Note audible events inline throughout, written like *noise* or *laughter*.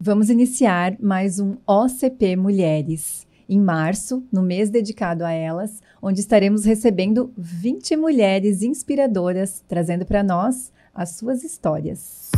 Vamos iniciar mais um OCP Mulheres. Em março, no mês dedicado a elas, onde estaremos recebendo 20 mulheres inspiradoras trazendo para nós as suas histórias.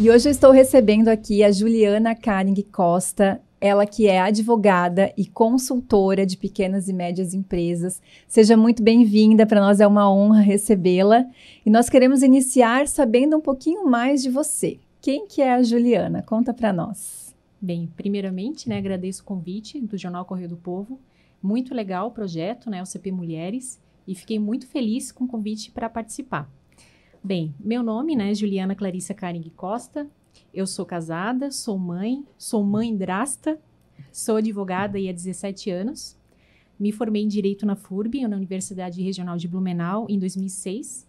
E hoje eu estou recebendo aqui a Juliana Karing Costa, ela que é advogada e consultora de pequenas e médias empresas. Seja muito bem-vinda, para nós é uma honra recebê-la. E nós queremos iniciar sabendo um pouquinho mais de você. Quem que é a Juliana? Conta para nós. Bem, primeiramente, né, agradeço o convite do Jornal Correio do Povo. Muito legal o projeto, né, o CP Mulheres, e fiquei muito feliz com o convite para participar. Bem, meu nome né, é né, Juliana Clarissa Caring Costa, eu sou casada, sou mãe, sou mãe drasta, sou advogada e há 17 anos. Me formei em Direito na FURB, na Universidade Regional de Blumenau, em 2006.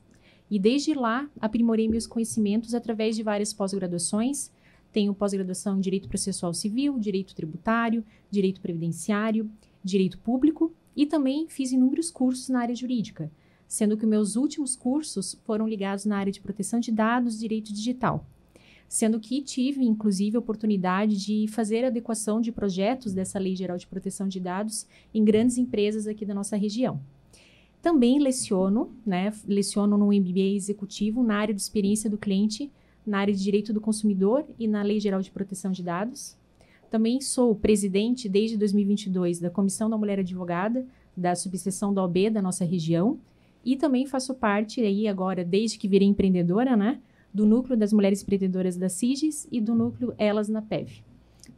E desde lá, aprimorei meus conhecimentos através de várias pós-graduações. Tenho pós-graduação em Direito Processual Civil, Direito Tributário, Direito Previdenciário, Direito Público e também fiz inúmeros cursos na área jurídica, sendo que meus últimos cursos foram ligados na área de proteção de dados e direito digital sendo que tive, inclusive, a oportunidade de fazer adequação de projetos dessa Lei Geral de Proteção de Dados em grandes empresas aqui da nossa região. Também leciono, né, leciono no MBA executivo na área de experiência do cliente, na área de direito do consumidor e na Lei Geral de Proteção de Dados. Também sou presidente desde 2022 da Comissão da Mulher Advogada da subseção da OB da nossa região e também faço parte aí agora desde que virei empreendedora, né, do Núcleo das Mulheres Empreendedoras da SIGES e do Núcleo Elas na PEV.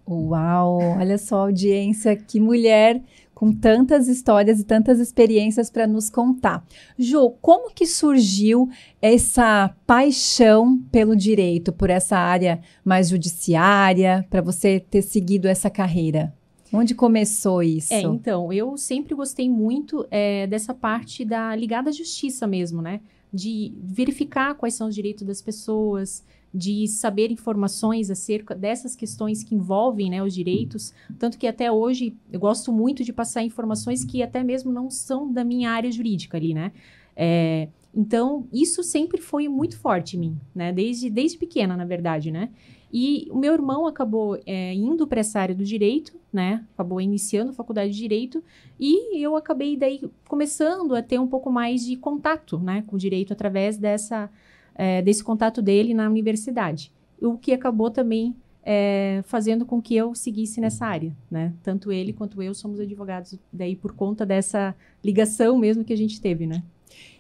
Uau, olha só a audiência, que mulher com tantas histórias e tantas experiências para nos contar. Ju, como que surgiu essa paixão pelo direito, por essa área mais judiciária, para você ter seguido essa carreira? Onde começou isso? É, então, eu sempre gostei muito é, dessa parte da ligada à justiça mesmo, né? de verificar quais são os direitos das pessoas, de saber informações acerca dessas questões que envolvem né, os direitos. Tanto que até hoje eu gosto muito de passar informações que até mesmo não são da minha área jurídica ali, né? É, então, isso sempre foi muito forte em mim, né? Desde, desde pequena, na verdade, né? E o meu irmão acabou é, indo para essa área do direito, né? Acabou iniciando a faculdade de direito e eu acabei daí começando a ter um pouco mais de contato, né, com o direito através dessa é, desse contato dele na universidade, o que acabou também é, fazendo com que eu seguisse nessa área, né? Tanto ele quanto eu somos advogados daí por conta dessa ligação mesmo que a gente teve, né?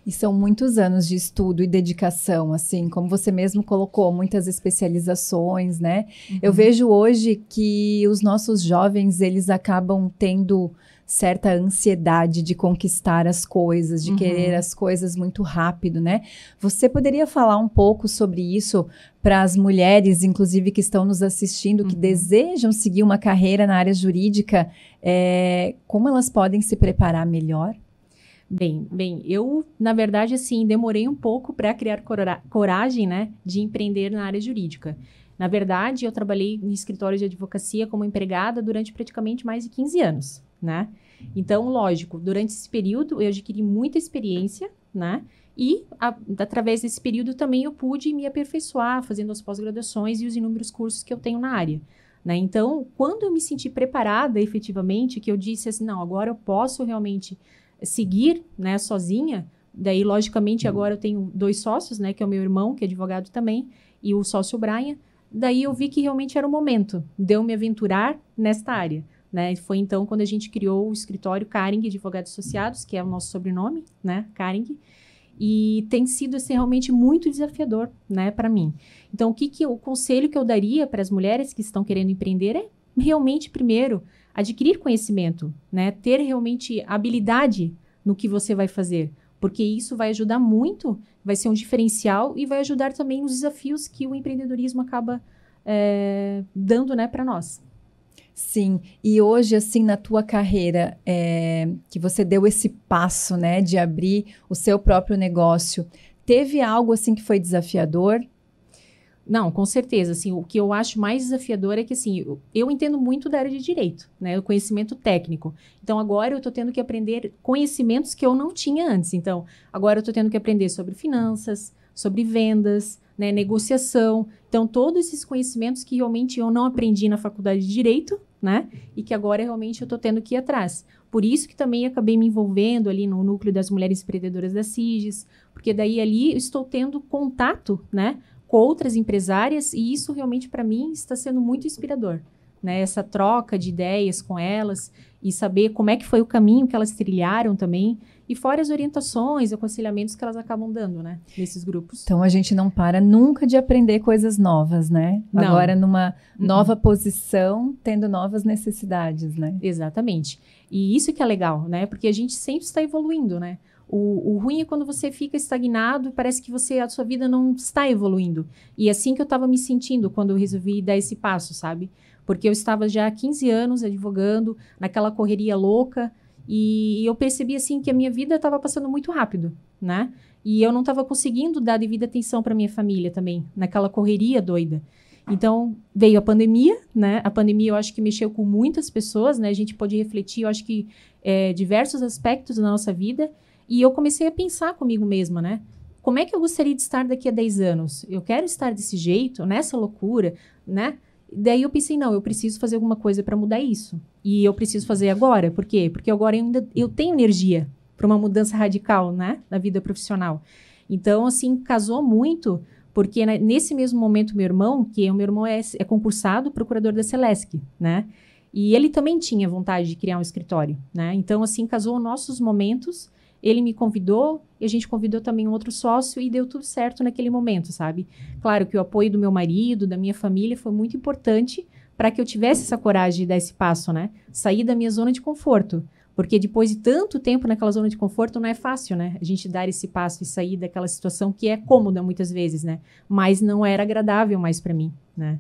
E são muitos anos de estudo e dedicação, assim, como você mesmo colocou, muitas especializações, né? Uhum. Eu vejo hoje que os nossos jovens, eles acabam tendo certa ansiedade de conquistar as coisas, de uhum. querer as coisas muito rápido, né? Você poderia falar um pouco sobre isso para as mulheres, inclusive, que estão nos assistindo, uhum. que desejam seguir uma carreira na área jurídica, é, como elas podem se preparar melhor? Bem, bem, eu, na verdade, assim, demorei um pouco para criar coragem, né, de empreender na área jurídica. Na verdade, eu trabalhei em escritório de advocacia como empregada durante praticamente mais de 15 anos, né? Então, lógico, durante esse período eu adquiri muita experiência, né? E a, através desse período também eu pude me aperfeiçoar, fazendo as pós-graduações e os inúmeros cursos que eu tenho na área. Né? Então, quando eu me senti preparada efetivamente, que eu disse assim, não, agora eu posso realmente seguir, né, sozinha, daí logicamente hum. agora eu tenho dois sócios, né, que é o meu irmão, que é advogado também, e o sócio Brian, daí eu vi que realmente era o momento de eu me aventurar nesta área. Né? Foi então quando a gente criou o escritório Caring Advogados Associados, que é o nosso sobrenome, né? Caring. E tem sido assim, realmente muito desafiador, né, para mim. Então, o que, que o conselho que eu daria para as mulheres que estão querendo empreender é realmente primeiro adquirir conhecimento, né? Ter realmente habilidade no que você vai fazer, porque isso vai ajudar muito, vai ser um diferencial e vai ajudar também nos desafios que o empreendedorismo acaba é, dando, né, para nós. Sim, e hoje, assim, na tua carreira, é, que você deu esse passo, né, de abrir o seu próprio negócio, teve algo, assim, que foi desafiador? Não, com certeza. Assim, o que eu acho mais desafiador é que assim, eu, eu entendo muito da área de direito, né? O conhecimento técnico. Então agora eu estou tendo que aprender conhecimentos que eu não tinha antes. Então agora eu estou tendo que aprender sobre finanças, sobre vendas, né? negociação. Então todos esses conhecimentos que realmente eu não aprendi na faculdade de direito, né? E que agora realmente eu estou tendo que ir atrás. Por isso que também acabei me envolvendo ali no núcleo das mulheres empreendedoras da CIGES, porque daí ali estou tendo contato, né? com outras empresárias e isso realmente para mim está sendo muito inspirador. Né, essa troca de ideias com elas e saber como é que foi o caminho que elas trilharam também e fora as orientações, aconselhamentos que elas acabam dando, né, nesses grupos. Então a gente não para nunca de aprender coisas novas, né? Não. Agora numa uhum. nova uhum. posição, tendo novas necessidades, né? Exatamente. E isso que é legal, né? Porque a gente sempre está evoluindo, né? O, o, ruim é quando você fica estagnado e parece que você a sua vida não está evoluindo. E é assim que eu estava me sentindo quando eu resolvi dar esse passo, sabe? Porque eu estava já há 15 anos advogando, naquela correria louca, e, e eu percebi assim que a minha vida estava passando muito rápido, né? E eu não estava conseguindo dar devida atenção para minha família também, naquela correria doida. Então, veio a pandemia, né? A pandemia eu acho que mexeu com muitas pessoas, né? A gente pode refletir, eu acho que é, diversos aspectos da nossa vida. E eu comecei a pensar comigo mesma, né? Como é que eu gostaria de estar daqui a 10 anos? Eu quero estar desse jeito, nessa loucura, né? Daí eu pensei, não, eu preciso fazer alguma coisa para mudar isso. E eu preciso fazer agora. Por quê? Porque agora eu ainda eu tenho energia para uma mudança radical, né, na vida profissional. Então, assim, casou muito, porque né, nesse mesmo momento meu irmão, que é o meu irmão é, é concursado procurador da Celesc, né? E ele também tinha vontade de criar um escritório, né? Então, assim, casou nossos momentos ele me convidou e a gente convidou também um outro sócio e deu tudo certo naquele momento, sabe? Claro que o apoio do meu marido, da minha família foi muito importante para que eu tivesse essa coragem de dar esse passo, né? Sair da minha zona de conforto. Porque depois de tanto tempo naquela zona de conforto, não é fácil, né? A gente dar esse passo e sair daquela situação que é cômoda muitas vezes, né? Mas não era agradável mais para mim, né?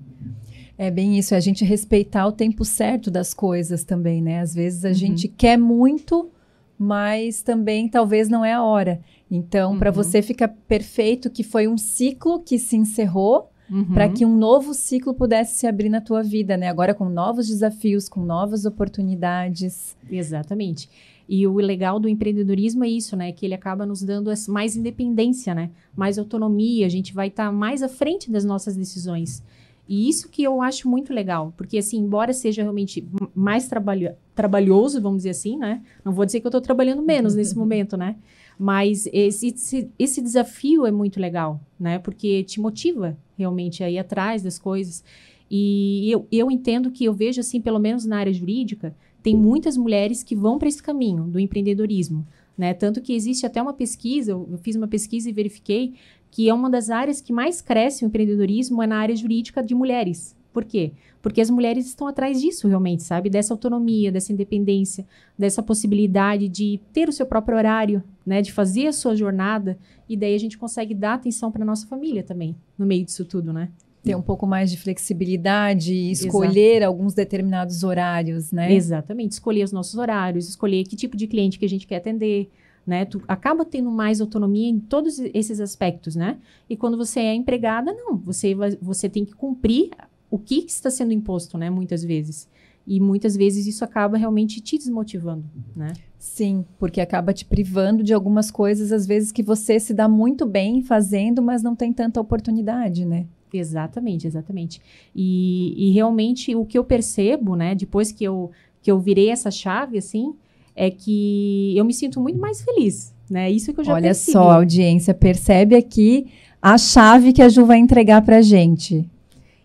É bem isso, é a gente respeitar o tempo certo das coisas também, né? Às vezes a uhum. gente quer muito, mas também talvez não é a hora. Então, uhum. para você fica perfeito que foi um ciclo que se encerrou uhum. para que um novo ciclo pudesse se abrir na tua vida, né? Agora com novos desafios, com novas oportunidades. Exatamente. E o legal do empreendedorismo é isso, né? Que ele acaba nos dando mais independência, né? Mais autonomia, a gente vai estar tá mais à frente das nossas decisões. E isso que eu acho muito legal, porque assim, embora seja realmente mais trabalho, trabalhoso, vamos dizer assim, né? Não vou dizer que eu estou trabalhando menos nesse *laughs* momento, né? Mas esse, esse, esse, desafio é muito legal, né? Porque te motiva realmente a ir atrás das coisas. E eu, eu entendo que eu vejo, assim, pelo menos na área jurídica, tem muitas mulheres que vão para esse caminho do empreendedorismo. Né? Tanto que existe até uma pesquisa, eu fiz uma pesquisa e verifiquei que é uma das áreas que mais cresce o empreendedorismo é na área jurídica de mulheres. Por quê? Porque as mulheres estão atrás disso realmente, sabe? Dessa autonomia, dessa independência, dessa possibilidade de ter o seu próprio horário, né? De fazer a sua jornada. E daí a gente consegue dar atenção para nossa família também, no meio disso tudo, né? Ter um pouco mais de flexibilidade, escolher Exato. alguns determinados horários, né? Exatamente, escolher os nossos horários, escolher que tipo de cliente que a gente quer atender, né? Tu acaba tendo mais autonomia em todos esses aspectos, né? E quando você é empregada, não. Você, você tem que cumprir o que, que está sendo imposto, né? Muitas vezes. E muitas vezes isso acaba realmente te desmotivando, né? Sim, porque acaba te privando de algumas coisas, às vezes, que você se dá muito bem fazendo, mas não tem tanta oportunidade, né? Exatamente, exatamente. E, e realmente o que eu percebo, né, depois que eu, que eu virei essa chave, assim, é que eu me sinto muito mais feliz, né? Isso que eu já Olha percebi. só, audiência, percebe aqui a chave que a Ju vai entregar para gente.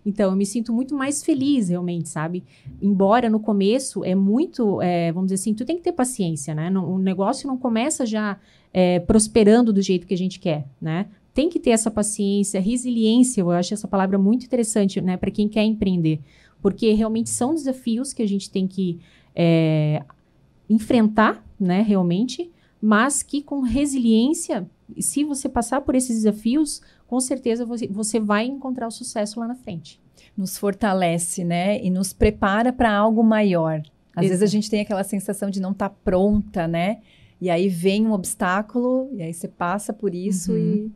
Então, eu me sinto muito mais feliz, realmente, sabe? Embora no começo é muito, é, vamos dizer assim, tu tem que ter paciência, né? Não, o negócio não começa já é, prosperando do jeito que a gente quer, né? Tem que ter essa paciência, resiliência, eu acho essa palavra muito interessante, né, para quem quer empreender. Porque realmente são desafios que a gente tem que é, enfrentar, né, realmente, mas que com resiliência, se você passar por esses desafios, com certeza você, você vai encontrar o sucesso lá na frente. Nos fortalece, né? E nos prepara para algo maior. Às vezes a gente tem aquela sensação de não estar tá pronta, né? E aí vem um obstáculo, e aí você passa por isso uhum. e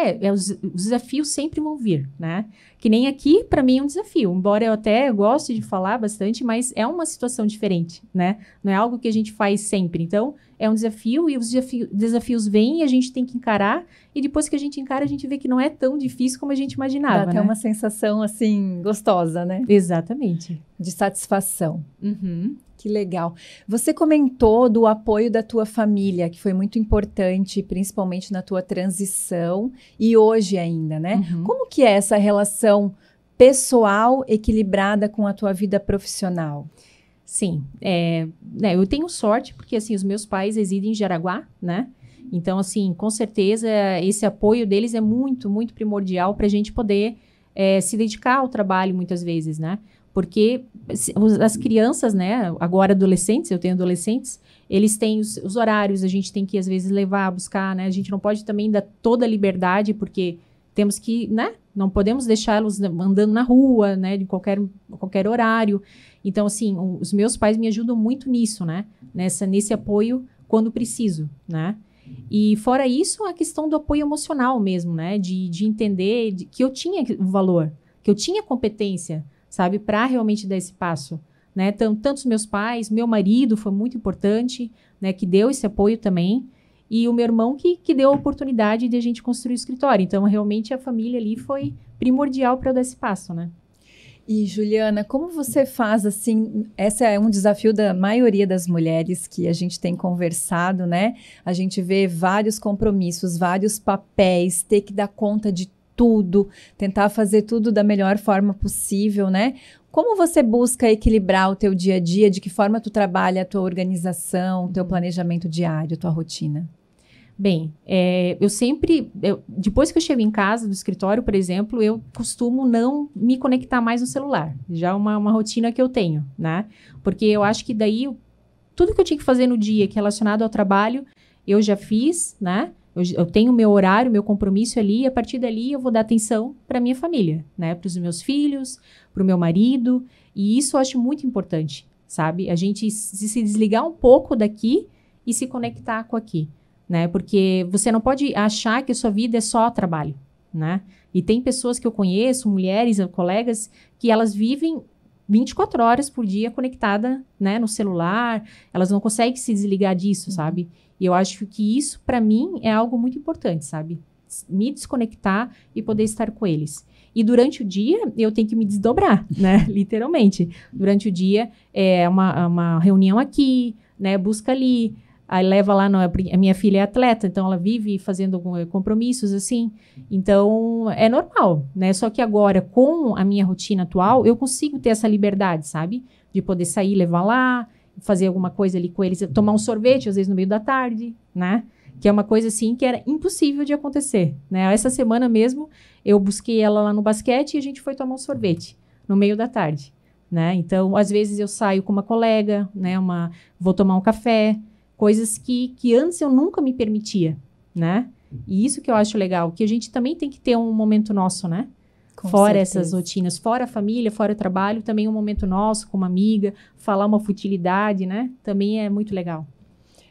é, é os, os, desafios sempre vão vir, né? Que nem aqui, para mim, é um desafio. Embora eu até goste de falar bastante, mas é uma situação diferente, né? Não é algo que a gente faz sempre. Então, é um desafio e os desafio, desafios vêm e a gente tem que encarar. E depois que a gente encara, a gente vê que não é tão difícil como a gente imaginava. Dá né? uma sensação assim gostosa, né? Exatamente. De satisfação. Uhum. Que legal. Você comentou do apoio da tua família, que foi muito importante, principalmente na tua transição e hoje ainda, né? Uhum. Como que é essa relação pessoal equilibrada com a tua vida profissional? Sim, é, né, eu tenho sorte porque assim os meus pais residem em Jaraguá, né? Então assim, com certeza esse apoio deles é muito, muito primordial para a gente poder é, se dedicar ao trabalho muitas vezes, né? Porque as crianças, né? Agora adolescentes, eu tenho adolescentes, eles têm os, os horários, a gente tem que às vezes levar, buscar, né? A gente não pode também dar toda a liberdade porque temos que, né? Não podemos deixá-los andando na rua, né, em qualquer, qualquer horário. Então, assim, os meus pais me ajudam muito nisso, né? Nessa, nesse apoio quando preciso, né? E fora isso, a questão do apoio emocional mesmo, né? De, de entender de, que eu tinha o valor, que eu tinha competência, sabe? Para realmente dar esse passo, né? Tanto, tanto os meus pais, meu marido foi muito importante, né? Que deu esse apoio também e o meu irmão que, que deu a oportunidade de a gente construir o escritório. Então, realmente, a família ali foi primordial para eu dar esse passo, né? E Juliana, como você faz assim? Esse é um desafio da maioria das mulheres que a gente tem conversado, né? A gente vê vários compromissos, vários papéis, ter que dar conta de tudo, tentar fazer tudo da melhor forma possível, né? Como você busca equilibrar o teu dia a dia? De que forma tu trabalha a tua organização, o teu uhum. planejamento diário, a tua rotina? Bem, é, eu sempre, eu, depois que eu chego em casa do escritório, por exemplo, eu costumo não me conectar mais no celular. Já é uma, uma rotina que eu tenho, né? Porque eu acho que daí tudo que eu tinha que fazer no dia que é relacionado ao trabalho, eu já fiz, né? Eu, eu tenho meu horário, meu compromisso ali, e a partir dali eu vou dar atenção para minha família, né? Para os meus filhos, para o meu marido. E isso eu acho muito importante, sabe? A gente se, se desligar um pouco daqui e se conectar com aqui né? Porque você não pode achar que a sua vida é só trabalho, né? E tem pessoas que eu conheço, mulheres, colegas, que elas vivem 24 horas por dia conectada, né, no celular, elas não conseguem se desligar disso, uhum. sabe? E eu acho que isso para mim é algo muito importante, sabe? Me desconectar e poder estar com eles. E durante o dia, eu tenho que me desdobrar, *laughs* né? Literalmente. Durante o dia, é uma, uma reunião aqui, né? Busca ali, Aí leva lá, no, é a minha filha é atleta, então ela vive fazendo eh, compromissos assim. Então é normal, né? Só que agora, com a minha rotina atual, eu consigo ter essa liberdade, sabe? De poder sair, levar lá, fazer alguma coisa ali com eles, tomar um sorvete, às vezes no meio da tarde, né? que é uma coisa assim que era impossível de acontecer, né? Essa semana mesmo eu busquei ela lá no basquete e a gente foi tomar um sorvete no meio da tarde, né? Então, às vezes eu saio com uma colega, né, uma vou tomar um café, coisas que, que antes eu nunca me permitia, né? E isso que eu acho legal, que a gente também tem que ter um momento nosso, né? Com fora certeza. essas rotinas, fora a família, fora o trabalho, também um momento nosso com uma amiga, falar uma futilidade, né? Também é muito legal.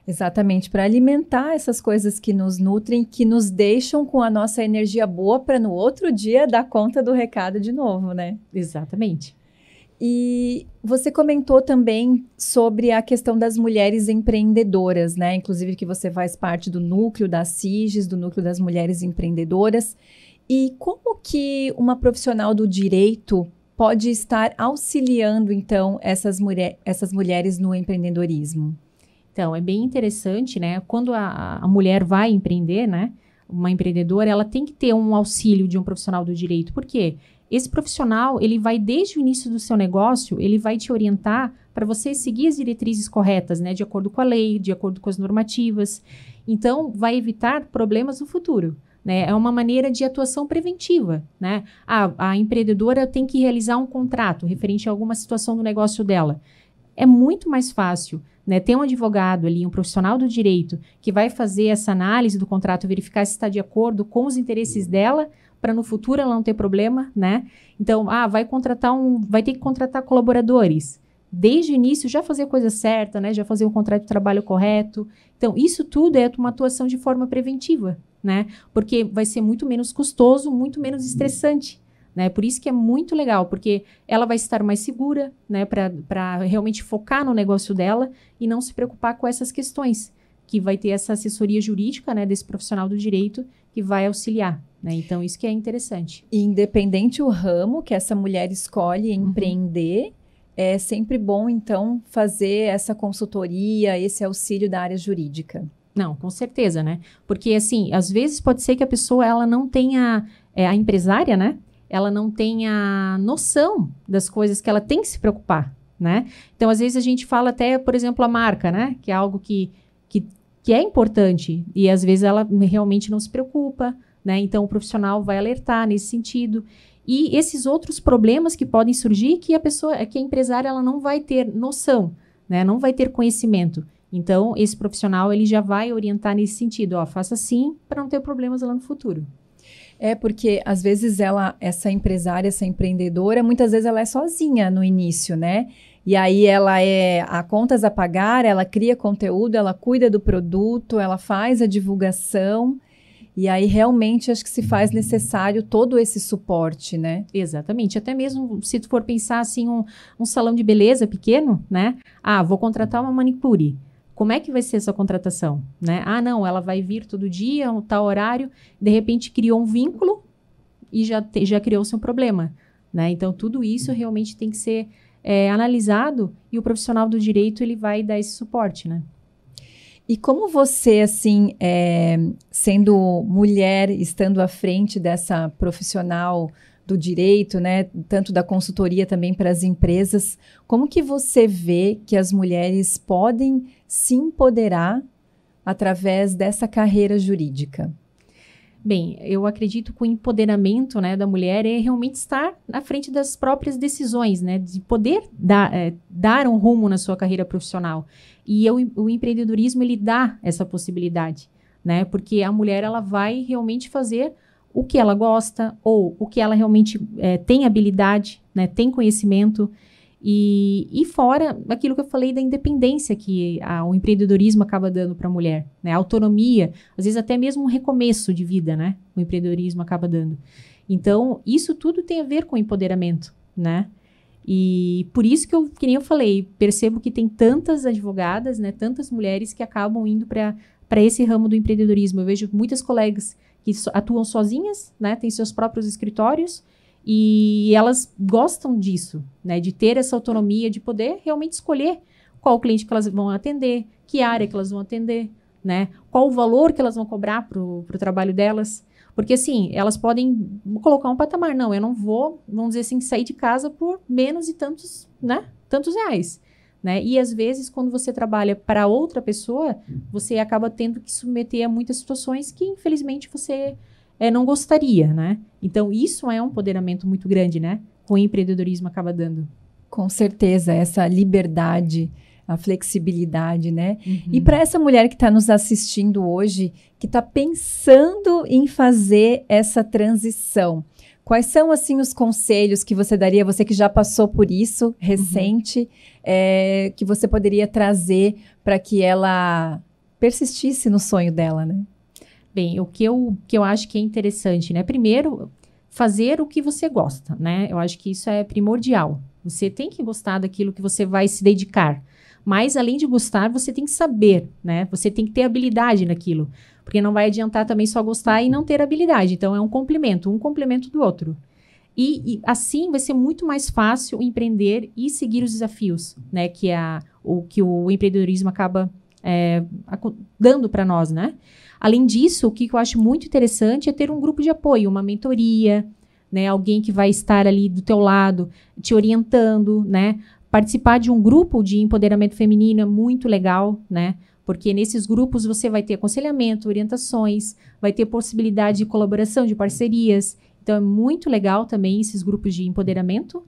Exatamente, para alimentar essas coisas que nos nutrem, que nos deixam com a nossa energia boa para no outro dia dar conta do recado de novo, né? Exatamente. E você comentou também sobre a questão das mulheres empreendedoras, né? Inclusive que você faz parte do núcleo da CIGES, do núcleo das mulheres empreendedoras. E como que uma profissional do direito pode estar auxiliando, então, essas, mulher essas mulheres no empreendedorismo? Então, é bem interessante, né? Quando a, a mulher vai empreender, né? Uma empreendedora, ela tem que ter um auxílio de um profissional do direito. Por quê? Esse profissional, ele vai desde o início do seu negócio, ele vai te orientar para você seguir as diretrizes corretas, né, de acordo com a lei, de acordo com as normativas. Então, vai evitar problemas no futuro. Né? É uma maneira de atuação preventiva. Né? A a empreendedora tem que realizar um contrato referente a alguma situação do negócio dela. É muito mais fácil né, ter um advogado ali, um profissional do direito, que vai fazer essa análise do contrato, verificar se está de acordo com os interesses uhum. dela, para no futuro ela não ter problema, né? Então, ah, vai contratar um, vai ter que contratar colaboradores. Desde o início já fazer a coisa certa, né? Já fazer o contrato de trabalho correto. Então, isso tudo é uma atuação de forma preventiva, né? Porque vai ser muito menos custoso, muito menos estressante. Né? Por isso que é muito legal, porque ela vai estar mais segura, né? Para realmente focar no negócio dela e não se preocupar com essas questões, que vai ter essa assessoria jurídica, né? Desse profissional do direito que vai auxiliar. Né? Então, isso que é interessante. E independente o ramo que essa mulher escolhe uhum. empreender, uhum. é sempre bom, então, fazer essa consultoria, esse auxílio da área jurídica. Não, com certeza, né? Porque, assim, às vezes pode ser que a pessoa, ela não tenha... É, a empresária, né? Ela não tenha noção das coisas que ela tem que se preocupar, né? Então, às vezes a gente fala até, por exemplo, a marca, né? Que é algo que, que, que é importante. E, às vezes, ela realmente não se preocupa, né? Então, o profissional vai alertar nesse sentido. E esses outros problemas que podem surgir que a pessoa, que a empresária ela não vai ter noção, né? não vai ter conhecimento. Então, esse profissional ele já vai orientar nesse sentido, ó, faça assim para não ter problemas lá no futuro. É porque às vezes ela, essa empresária, essa empreendedora, muitas vezes ela é sozinha no início, né? E aí ela é a contas a pagar, ela cria conteúdo, ela cuida do produto, ela faz a divulgação e aí realmente acho que se faz necessário todo esse suporte, né? Exatamente. Até mesmo se tu for pensar assim, um, um salão de beleza pequeno, né? Ah, vou contratar uma manicure como é que vai ser essa contratação, né? Ah, não, ela vai vir todo dia, um tal horário, de repente criou um vínculo e já, já criou-se um problema, né? Então, tudo isso realmente tem que ser é, analisado e o profissional do direito, ele vai dar esse suporte, né? E como você, assim, é, sendo mulher, estando à frente dessa profissional do direito, né, tanto da consultoria também para as empresas, como que você vê que as mulheres podem se empoderar através dessa carreira jurídica? Bem, eu acredito que o empoderamento né, da mulher é realmente estar na frente das próprias decisões, né, de poder dar, é, dar um rumo na sua carreira profissional. E eu, o empreendedorismo ele dá essa possibilidade, né, porque a mulher ela vai realmente fazer o que ela gosta ou o que ela realmente é, tem habilidade, né, tem conhecimento. E, e fora aquilo que eu falei da independência que a, o empreendedorismo acaba dando para a mulher, né? A autonomia, às vezes até mesmo um recomeço de vida, né? O empreendedorismo acaba dando. Então, isso tudo tem a ver com empoderamento, né? E por isso que eu, que nem eu falei, percebo que tem tantas advogadas, né, tantas mulheres que acabam indo para esse ramo do empreendedorismo. Eu vejo muitas colegas que so, atuam sozinhas, né, têm seus próprios escritórios, e elas gostam disso, né? De ter essa autonomia, de poder realmente escolher qual cliente que elas vão atender, que área que elas vão atender, né? Qual o valor que elas vão cobrar para o trabalho delas. Porque, assim, elas podem colocar um patamar. Não, eu não vou, vamos dizer assim, sair de casa por menos e tantos, né? Tantos reais. Né? E às vezes, quando você trabalha para outra pessoa, você acaba tendo que submeter a muitas situações que, infelizmente, você é, não gostaria, né? Então, isso é um empoderamento muito grande, né? O empreendedorismo acaba dando. Com certeza, essa liberdade, a flexibilidade, né? Uhum. E para essa mulher que está nos assistindo hoje, que está pensando em fazer essa transição, Quais são, assim, os conselhos que você daria, você que já passou por isso uhum. recente, uhum. é, que você poderia trazer para que ela persistisse no sonho dela, né? Bem, o que eu, que eu acho que é interessante, né? Primeiro, fazer o que você gosta, né? Eu acho que isso é primordial. Você tem que gostar daquilo que você vai se dedicar. Mas, além de gostar, você tem que saber, né? Você tem que ter habilidade naquilo. Porque não vai adiantar também só gostar e não ter habilidade. Então, é um complemento, um complemento do outro. E, e, assim vai ser muito mais fácil empreender e seguir os desafios, né? Que, é a, o, que o empreendedorismo acaba é, dando para nós, né? Além disso, o que eu acho muito interessante é ter um grupo de apoio, uma mentoria, né? Alguém que vai estar ali do teu lado, te orientando, né? Participar de um grupo de empoderamento feminino é muito legal, né? Porque nesses grupos você vai ter aconselhamento, orientações, vai ter possibilidade de colaboração, de parcerias. Então é muito legal também esses grupos de empoderamento.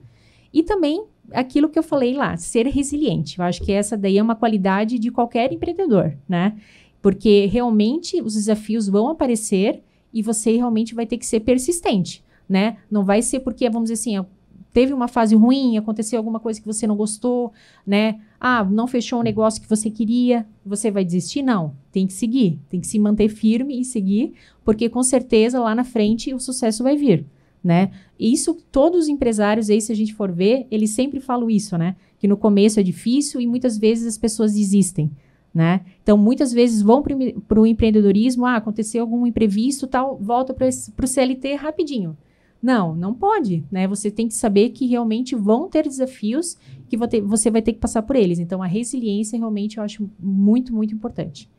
E também aquilo que eu falei lá, ser resiliente. Eu acho que essa daí é uma qualidade de qualquer empreendedor, né? Porque realmente os desafios vão aparecer e você realmente vai ter que ser persistente, né? Não vai ser porque, vamos dizer assim, teve uma fase ruim, aconteceu alguma coisa que você não gostou, né? Ah, não fechou um negócio que você queria, você vai desistir? Não, tem que seguir, tem que se manter firme e seguir, porque com certeza lá na frente o sucesso vai vir, né? isso todos os empresários aí, se a gente for ver, eles sempre falam isso, né? Que no começo é difícil e muitas vezes as pessoas desistem. Né? Então, muitas vezes vão para o empreendedorismo, ah, aconteceu algum imprevisto, tal, volta para o CLT rapidinho. Não, não pode, né? Você tem que saber que realmente vão ter desafios que você vai ter que passar por eles. Então, a resiliência realmente eu acho muito, muito importante.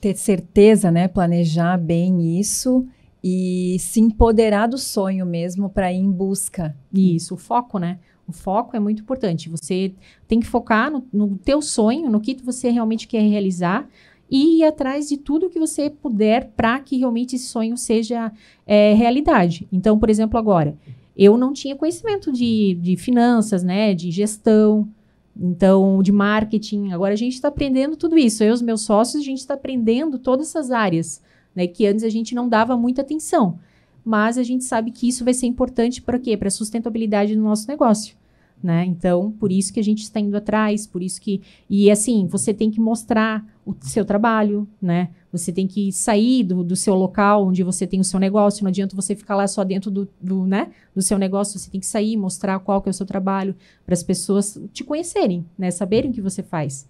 Ter certeza, né? Planejar bem isso e se empoderar do sonho mesmo para ir em busca. Isso, o foco, né? O foco é muito importante. Você tem que focar no, no teu sonho, no que você realmente quer realizar e ir atrás de tudo que você puder para que realmente esse sonho seja é, realidade. Então, por exemplo, agora, eu não tinha conhecimento de, de finanças, né, de gestão, então, de marketing. Agora a gente está aprendendo tudo isso. Eu e os meus sócios, a gente está aprendendo todas essas áreas, né, que antes a gente não dava muita atenção mas a gente sabe que isso vai ser importante para quê? Para a sustentabilidade do nosso negócio. Né? Então, por isso que a gente está indo atrás, por isso que. E assim, você tem que mostrar o seu trabalho, né? Você tem que sair do, do seu local onde você tem o seu negócio. Não adianta você ficar lá só dentro do, do, né, do seu negócio. Você tem que sair, mostrar qual que é o seu trabalho, para as pessoas te conhecerem, né? Saberem o que você faz.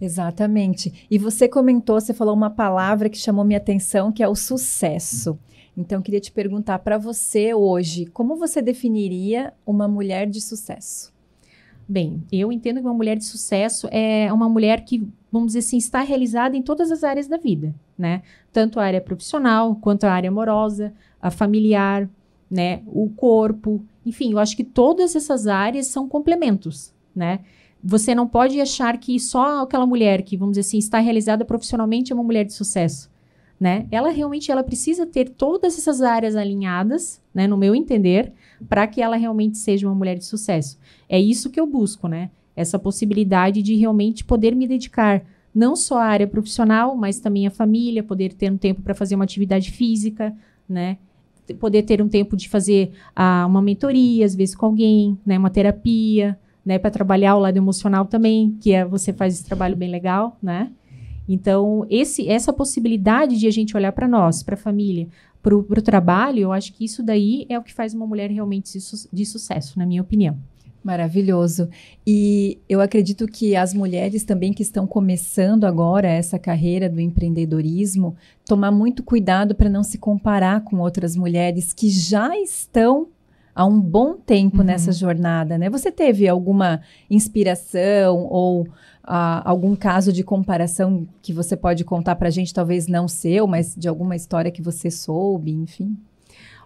Exatamente. E você comentou, você falou uma palavra que chamou minha atenção, que é o sucesso. Hum. Então, queria te perguntar para você hoje, como você definiria uma mulher de sucesso? Bem, eu entendo que uma mulher de sucesso é uma mulher que, vamos dizer assim, está realizada em todas as áreas da vida, né? Tanto a área profissional, quanto a área amorosa, a familiar, né? O corpo, enfim, eu acho que todas essas áreas são complementos, né? Você não pode achar que só aquela mulher que, vamos dizer assim, está realizada profissionalmente é uma mulher de sucesso né? Ela realmente ela precisa ter todas essas áreas alinhadas, né, no meu entender, para que ela realmente seja uma mulher de sucesso. É isso que eu busco, né? Essa possibilidade de realmente poder me dedicar não só à área profissional, mas também à família, poder ter um tempo para fazer uma atividade física, né? Poder ter um tempo de fazer ah, uma mentoria, às vezes com alguém, né? Uma terapia, né? Para trabalhar o lado emocional também, que é, você faz esse trabalho bem legal, né? Então, esse, essa possibilidade de a gente olhar para nós, para a família, para o trabalho, eu acho que isso daí é o que faz uma mulher realmente de sucesso, na minha opinião. Maravilhoso. E eu acredito que as mulheres também que estão começando agora essa carreira do empreendedorismo, tomar muito cuidado para não se comparar com outras mulheres que já estão há um bom tempo uhum. nessa jornada, né? Você teve alguma inspiração ou ah, algum caso de comparação que você pode contar para a gente, talvez não seu, mas de alguma história que você soube, enfim?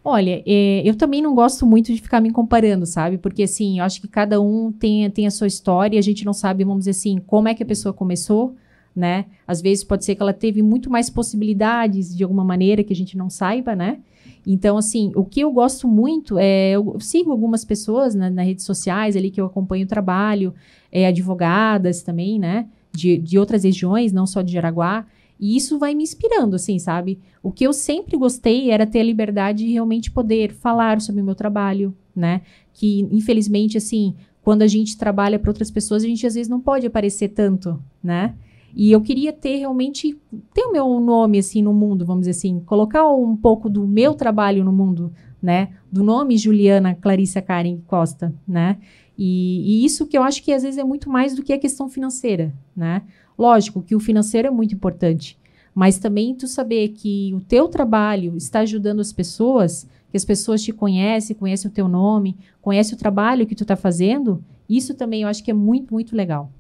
Olha, é, eu também não gosto muito de ficar me comparando, sabe? Porque, assim, eu acho que cada um tem, tem a sua história e a gente não sabe, vamos dizer assim, como é que a pessoa começou, né? Às vezes pode ser que ela teve muito mais possibilidades de alguma maneira que a gente não saiba, né? Então, assim, o que eu gosto muito é. Eu sigo algumas pessoas né, nas redes sociais ali que eu acompanho o trabalho, é, advogadas também, né? De, de outras regiões, não só de Jaraguá. E isso vai me inspirando, assim, sabe? O que eu sempre gostei era ter a liberdade de realmente poder falar sobre o meu trabalho, né? Que, infelizmente, assim, quando a gente trabalha para outras pessoas, a gente às vezes não pode aparecer tanto, né? E eu queria ter realmente ter o meu nome assim no mundo, vamos dizer assim, colocar um pouco do meu trabalho no mundo, né? Do nome Juliana Clarissa Karen Costa, né? E, e isso que eu acho que às vezes é muito mais do que a questão financeira, né? Lógico que o financeiro é muito importante, mas também tu saber que o teu trabalho está ajudando as pessoas, que as pessoas te conhecem, conhecem o teu nome, conhecem o trabalho que tu está fazendo, isso também eu acho que é muito, muito legal.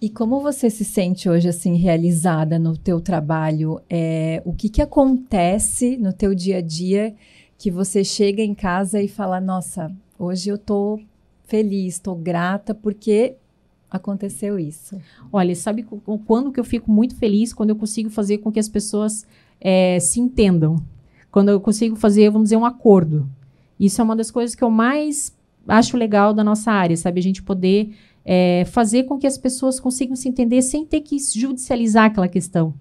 E como você se sente hoje assim realizada no teu trabalho? É, o que, que acontece no teu dia a dia que você chega em casa e fala: Nossa, hoje eu tô feliz, tô grata porque aconteceu isso. Olha, sabe quando que eu fico muito feliz quando eu consigo fazer com que as pessoas é, se entendam, quando eu consigo fazer, vamos dizer, um acordo. Isso é uma das coisas que eu mais acho legal da nossa área, sabe? A gente poder é, fazer com que as pessoas consigam se entender sem ter que judicializar aquela questão,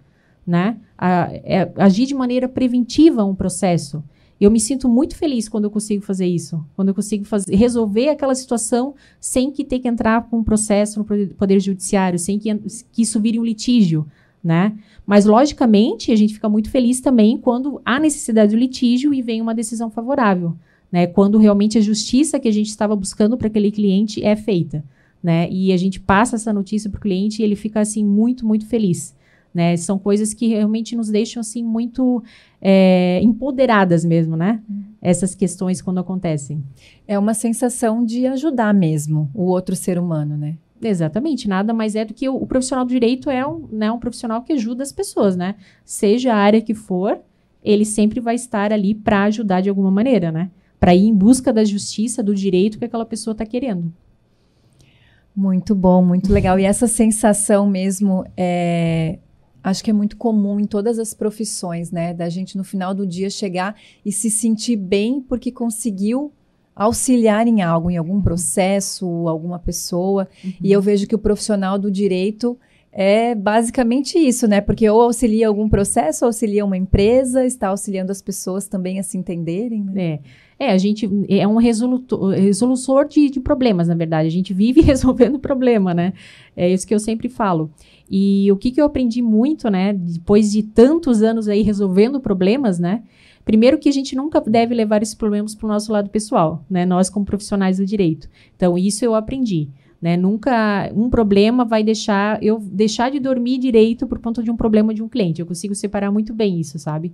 né? A, é, agir de maneira preventiva um processo. Eu me sinto muito feliz quando eu consigo fazer isso, quando eu consigo fazer, resolver aquela situação sem que ter que entrar com um processo no poder judiciário, sem que, que isso vire um litígio, né? Mas logicamente a gente fica muito feliz também quando há necessidade do litígio e vem uma decisão favorável, né? Quando realmente a justiça que a gente estava buscando para aquele cliente é feita né? E a gente passa essa notícia para o cliente e ele fica assim muito, muito feliz. Né? São coisas que realmente nos deixam assim muito é, empoderadas mesmo, né? Uhum. Essas questões quando acontecem. É uma sensação de ajudar mesmo o outro ser humano, né? Exatamente, nada mais é do que o, o profissional do direito é um, né, um profissional que ajuda as pessoas, né? Seja a área que for, ele sempre vai estar ali para ajudar de alguma maneira, né? Para ir em busca da justiça, do direito que aquela pessoa está querendo. Muito bom, muito legal. E essa sensação mesmo é, acho que é muito comum em todas as profissões, né? Da gente no final do dia chegar e se sentir bem porque conseguiu auxiliar em algo, em algum processo, alguma pessoa. Uhum. E eu vejo que o profissional do direito é basicamente isso, né? Porque ou auxilia algum processo, ou auxilia uma empresa, está auxiliando as pessoas também a se entenderem. Né? É. é, a gente é um resolutor de, de, problemas, na verdade. A gente vive *laughs* resolvendo problema, né? É isso que eu sempre falo. E o que, que eu aprendi muito, né? Depois de tantos anos aí resolvendo problemas, né? Primeiro que a gente nunca deve levar esses problemas para o nosso lado pessoal, né? Nós como profissionais do direito. Então, isso eu aprendi. Né? Nunca um problema vai deixar eu deixar de dormir direito por conta de um problema de um cliente. Eu consigo separar muito bem isso, sabe?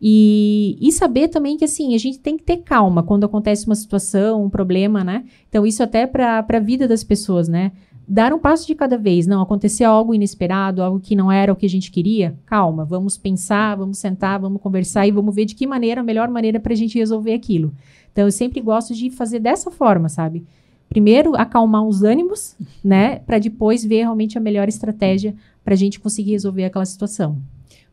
E, e, saber também que assim a gente tem que ter calma quando acontece uma situação, um problema, né? Então isso até para a vida das pessoas, né? Dar um passo de cada vez, não aconteceu algo inesperado, algo que não era o que a gente queria. Calma, vamos pensar, vamos sentar, vamos conversar e vamos ver de que maneira a melhor maneira para a gente resolver aquilo. Então eu sempre gosto de fazer dessa forma, sabe? primeiro acalmar os ânimos, né, para depois ver realmente a melhor estratégia para a gente conseguir resolver aquela situação.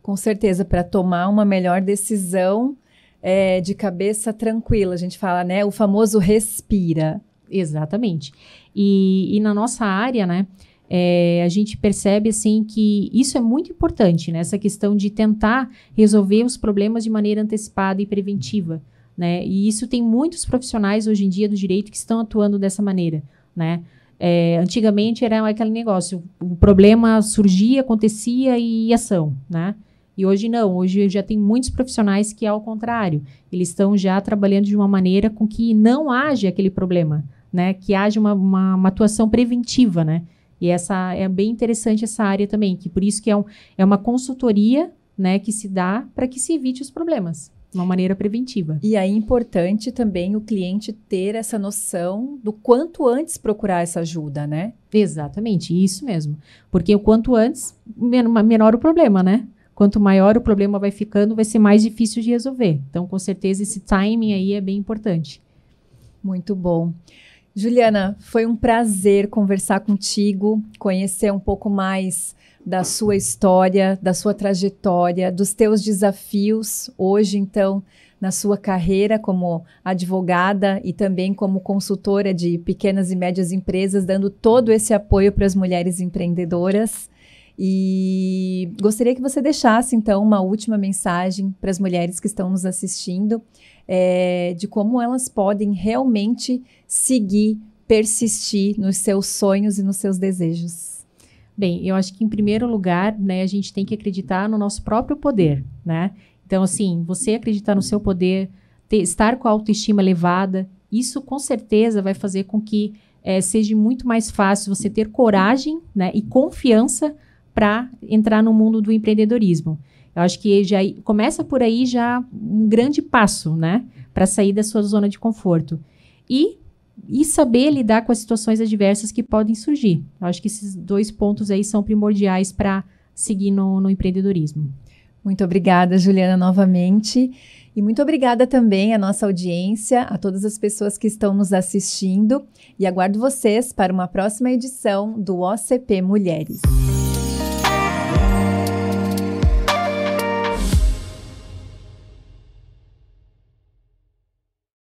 Com certeza, para tomar uma melhor decisão é, de cabeça tranquila, a gente fala, né, o famoso respira. Exatamente. E, e na nossa área, né, é, a gente percebe assim que isso é muito importante, né, essa questão de tentar resolver os problemas de maneira antecipada e preventiva né? E isso tem muitos profissionais hoje em dia do direito que estão atuando dessa maneira, né? É, antigamente era aquele negócio, o problema surgia, acontecia e ação, né? E hoje não, hoje já tem muitos profissionais que é ao contrário, eles estão já trabalhando de uma maneira com que não haja aquele problema, né? Que haja uma, uma, uma atuação preventiva, né? E essa é bem interessante essa área também, que por isso que é, um, é uma consultoria, né, que se dá para que se evite os problemas, uma maneira preventiva. E é importante também o cliente ter essa noção do quanto antes procurar essa ajuda, né? Exatamente, isso mesmo. Porque o quanto antes, menor o problema, né? Quanto maior o problema vai ficando, vai ser mais difícil de resolver. Então, com certeza, esse timing aí é bem importante. Muito bom. Juliana, foi um prazer conversar contigo, conhecer um pouco mais da sua história, da sua trajetória, dos teus desafios hoje, então, na sua carreira como advogada e também como consultora de pequenas e médias empresas, dando todo esse apoio para as mulheres empreendedoras. E gostaria que você deixasse, então, uma última mensagem para as mulheres que estão nos assistindo, é, de como elas podem realmente seguir, persistir nos seus sonhos e nos seus desejos. Bem, eu acho que em primeiro lugar, né, a gente tem que acreditar no nosso próprio poder, né? Então, assim, você acreditar no seu poder, ter, estar com a autoestima elevada, isso com certeza vai fazer com que é, seja muito mais fácil você ter coragem né, e confiança para entrar no mundo do empreendedorismo. Eu acho que já começa por aí já um grande passo, né, para sair da sua zona de conforto. E e saber lidar com as situações adversas que podem surgir. Eu acho que esses dois pontos aí são primordiais para seguir no, no empreendedorismo. Muito obrigada, Juliana, novamente. E muito obrigada também à nossa audiência, a todas as pessoas que estão nos assistindo. E aguardo vocês para uma próxima edição do OCP Mulheres.